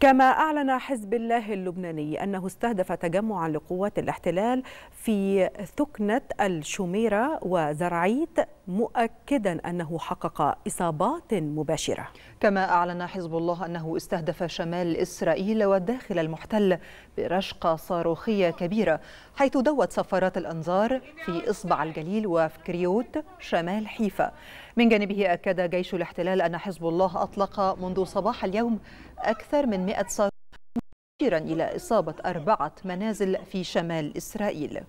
كما أعلن حزب الله اللبناني أنه استهدف تجمعا لقوات الاحتلال في ثكنة الشميرة وزرعيت مؤكدا أنه حقق إصابات مباشرة كما أعلن حزب الله أنه استهدف شمال إسرائيل والداخل المحتل برشقة صاروخية كبيرة حيث دوت سفارات الأنظار في إصبع الجليل وفي كريوت شمال حيفا من جانبه أكد جيش الاحتلال أن حزب الله أطلق منذ صباح اليوم أكثر من 100 صاروخ مشيرا إلى إصابة أربعة منازل في شمال إسرائيل